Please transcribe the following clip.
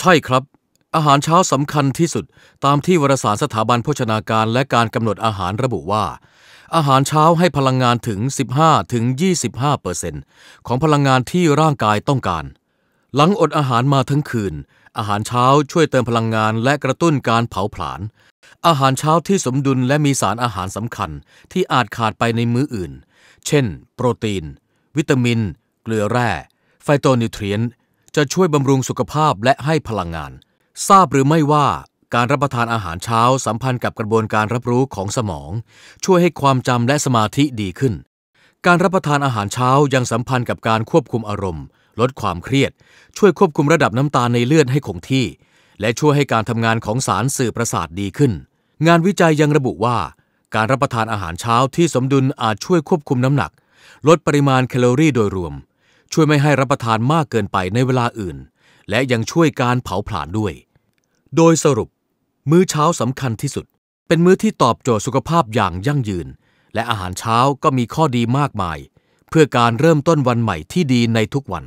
ใช่ครับ อาหารเช้าสำคัญที่สุด ตามที่วารสารสถาบันโภชนาการและการกำหนดอาหารระบุว่า อาหารเช้าให้พลังงานถึง 15-25%ถึงเปอร์เซ็นต์ของพลังงานที่ร่างกายต้องการ หลังอดอาหารมาทั้งคืน อาหารเช้าช่วยเติมพลังงานและกระตุ้นการเผาผลาญอาหารเช้าที่สมดุลและมีสารอาหารสำคัญที่อาจขาดไปในมื้ออื่น เช่น โปรตีน วิตามิน เกลือแร่ไฟโตนิวเทรียนจะช่วยบำรุงสุขภาพและให้พลังงาน ทราบหรือไม่ว่า การรับประทานอาหารเช้าสัมพันธ์กับกระบวนการรับรู้ของสมอง ช่วยให้ความจำและสมาธิดีขึ้น การรับประทานอาหารเช้ายังสัมพันธ์กับการควบคุมอารมณ์ ลดความเครียด ช่วยควบคุมระดับน้ำตาลในเลือดให้คงที่ และช่วยให้การทำงานของสารสื่อประสาทดีขึ้น งานวิจัยยังระบุว่า การรับประทานอาหารเช้าที่สมดุลอาจช่วยควบคุมน้ำหนัก ลดปริมาณแคลอรี่โดยรวมช่วยไม่ให้รับประทานมากเกินไปในเวลาอื่น และยังช่วยการเผาผลาญด้วย โดยสรุป มื้อเช้าสำคัญที่สุด เป็นมื้อที่ตอบโจทย์สุขภาพอย่างยั่งยืน และอาหารเช้าก็มีข้อดีมากมาย เพื่อการเริ่มต้นวันใหม่ที่ดีในทุกวัน